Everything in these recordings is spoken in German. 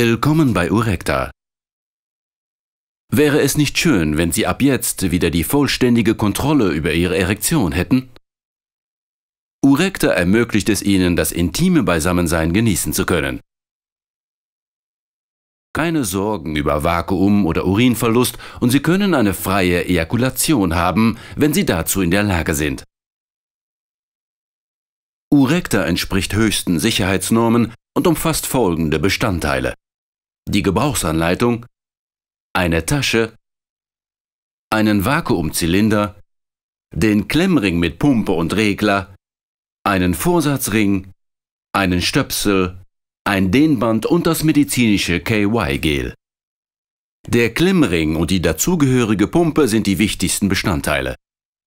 Willkommen bei Urekta. Wäre es nicht schön, wenn Sie ab jetzt wieder die vollständige Kontrolle über Ihre Erektion hätten? Urekta ermöglicht es Ihnen, das intime Beisammensein genießen zu können. Keine Sorgen über Vakuum oder Urinverlust und Sie können eine freie Ejakulation haben, wenn Sie dazu in der Lage sind. Urekta entspricht höchsten Sicherheitsnormen und umfasst folgende Bestandteile die Gebrauchsanleitung, eine Tasche, einen Vakuumzylinder, den Klemmring mit Pumpe und Regler, einen Vorsatzring, einen Stöpsel, ein Dehnband und das medizinische KY-Gel. Der Klemmring und die dazugehörige Pumpe sind die wichtigsten Bestandteile.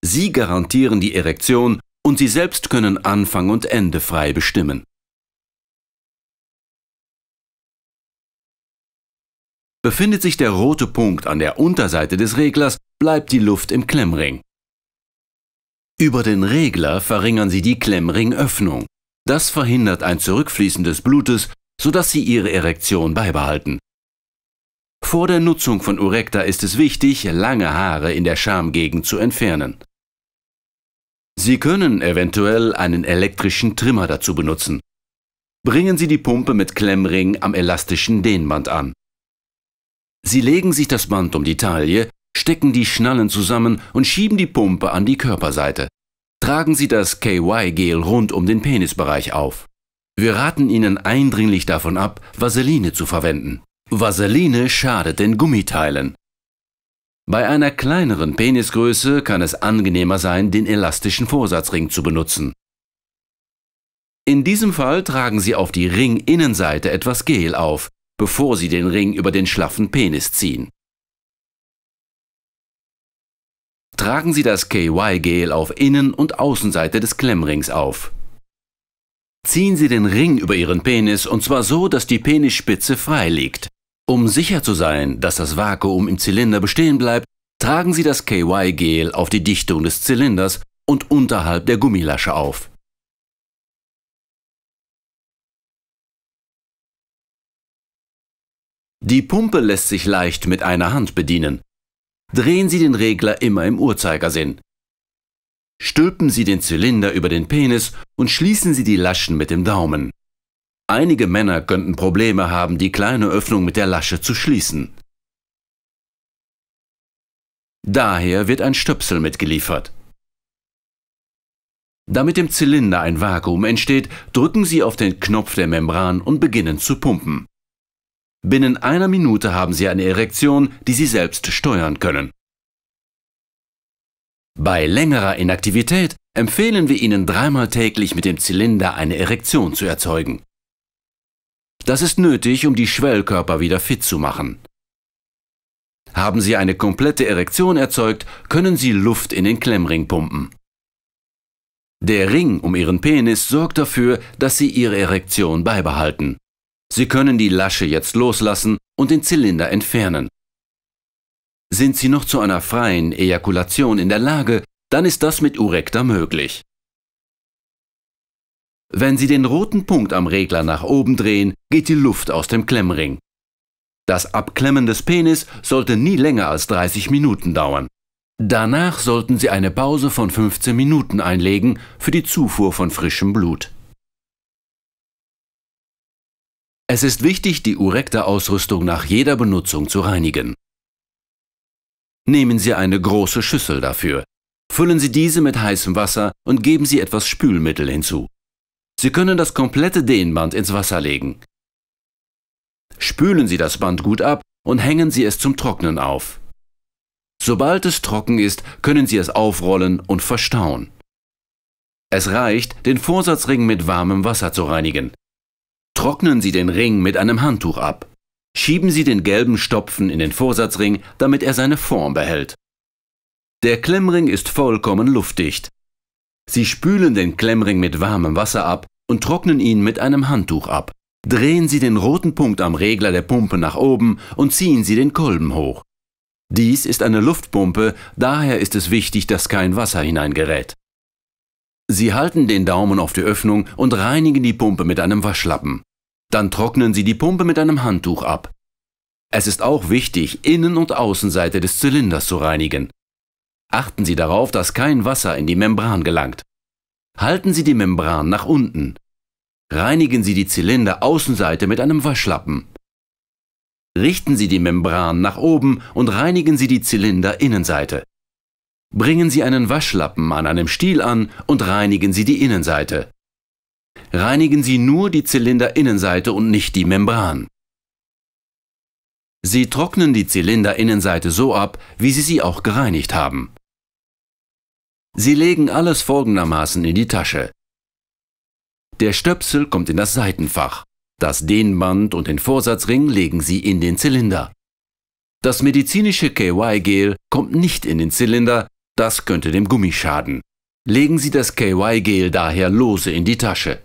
Sie garantieren die Erektion und Sie selbst können Anfang und Ende frei bestimmen. Befindet sich der rote Punkt an der Unterseite des Reglers, bleibt die Luft im Klemmring. Über den Regler verringern Sie die Klemmringöffnung. Das verhindert ein Zurückfließen des Blutes, sodass Sie Ihre Erektion beibehalten. Vor der Nutzung von Urekta ist es wichtig, lange Haare in der Schamgegend zu entfernen. Sie können eventuell einen elektrischen Trimmer dazu benutzen. Bringen Sie die Pumpe mit Klemmring am elastischen Dehnband an. Sie legen sich das Band um die Taille, stecken die Schnallen zusammen und schieben die Pumpe an die Körperseite. Tragen Sie das KY-Gel rund um den Penisbereich auf. Wir raten Ihnen eindringlich davon ab, Vaseline zu verwenden. Vaseline schadet den Gummiteilen. Bei einer kleineren Penisgröße kann es angenehmer sein, den elastischen Vorsatzring zu benutzen. In diesem Fall tragen Sie auf die Ringinnenseite etwas Gel auf, bevor sie den Ring über den schlaffen Penis ziehen. Tragen Sie das KY-Gel auf Innen- und Außenseite des Klemmrings auf. Ziehen Sie den Ring über Ihren Penis und zwar so, dass die Penisspitze frei liegt. Um sicher zu sein, dass das Vakuum im Zylinder bestehen bleibt, tragen Sie das KY-Gel auf die Dichtung des Zylinders und unterhalb der Gummilasche auf. Die Pumpe lässt sich leicht mit einer Hand bedienen. Drehen Sie den Regler immer im Uhrzeigersinn. Stülpen Sie den Zylinder über den Penis und schließen Sie die Laschen mit dem Daumen. Einige Männer könnten Probleme haben, die kleine Öffnung mit der Lasche zu schließen. Daher wird ein Stöpsel mitgeliefert. Damit im Zylinder ein Vakuum entsteht, drücken Sie auf den Knopf der Membran und beginnen zu pumpen. Binnen einer Minute haben Sie eine Erektion, die Sie selbst steuern können. Bei längerer Inaktivität empfehlen wir Ihnen dreimal täglich mit dem Zylinder eine Erektion zu erzeugen. Das ist nötig, um die Schwellkörper wieder fit zu machen. Haben Sie eine komplette Erektion erzeugt, können Sie Luft in den Klemmring pumpen. Der Ring um Ihren Penis sorgt dafür, dass Sie Ihre Erektion beibehalten. Sie können die Lasche jetzt loslassen und den Zylinder entfernen. Sind Sie noch zu einer freien Ejakulation in der Lage, dann ist das mit Urekta möglich. Wenn Sie den roten Punkt am Regler nach oben drehen, geht die Luft aus dem Klemmring. Das Abklemmen des Penis sollte nie länger als 30 Minuten dauern. Danach sollten Sie eine Pause von 15 Minuten einlegen für die Zufuhr von frischem Blut. Es ist wichtig, die Urekta-Ausrüstung nach jeder Benutzung zu reinigen. Nehmen Sie eine große Schüssel dafür. Füllen Sie diese mit heißem Wasser und geben Sie etwas Spülmittel hinzu. Sie können das komplette Dehnband ins Wasser legen. Spülen Sie das Band gut ab und hängen Sie es zum Trocknen auf. Sobald es trocken ist, können Sie es aufrollen und verstauen. Es reicht, den Vorsatzring mit warmem Wasser zu reinigen. Trocknen Sie den Ring mit einem Handtuch ab. Schieben Sie den gelben Stopfen in den Vorsatzring, damit er seine Form behält. Der Klemmring ist vollkommen luftdicht. Sie spülen den Klemmring mit warmem Wasser ab und trocknen ihn mit einem Handtuch ab. Drehen Sie den roten Punkt am Regler der Pumpe nach oben und ziehen Sie den Kolben hoch. Dies ist eine Luftpumpe, daher ist es wichtig, dass kein Wasser hineingerät. Sie halten den Daumen auf die Öffnung und reinigen die Pumpe mit einem Waschlappen. Dann trocknen Sie die Pumpe mit einem Handtuch ab. Es ist auch wichtig, Innen- und Außenseite des Zylinders zu reinigen. Achten Sie darauf, dass kein Wasser in die Membran gelangt. Halten Sie die Membran nach unten. Reinigen Sie die Zylinderaußenseite mit einem Waschlappen. Richten Sie die Membran nach oben und reinigen Sie die Zylinderinnenseite. Bringen Sie einen Waschlappen an einem Stiel an und reinigen Sie die Innenseite reinigen Sie nur die Zylinderinnenseite und nicht die Membran. Sie trocknen die Zylinderinnenseite so ab, wie Sie sie auch gereinigt haben. Sie legen alles folgendermaßen in die Tasche. Der Stöpsel kommt in das Seitenfach. Das Dehnband und den Vorsatzring legen Sie in den Zylinder. Das medizinische KY-Gel kommt nicht in den Zylinder, das könnte dem Gummi schaden. Legen Sie das KY-Gel daher lose in die Tasche.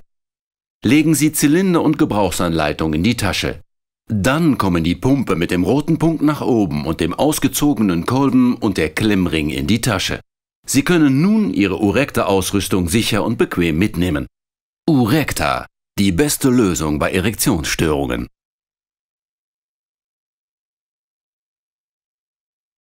Legen Sie Zylinder und Gebrauchsanleitung in die Tasche. Dann kommen die Pumpe mit dem roten Punkt nach oben und dem ausgezogenen Kolben und der Klemmring in die Tasche. Sie können nun Ihre Urekta-Ausrüstung sicher und bequem mitnehmen. Urekta, die beste Lösung bei Erektionsstörungen.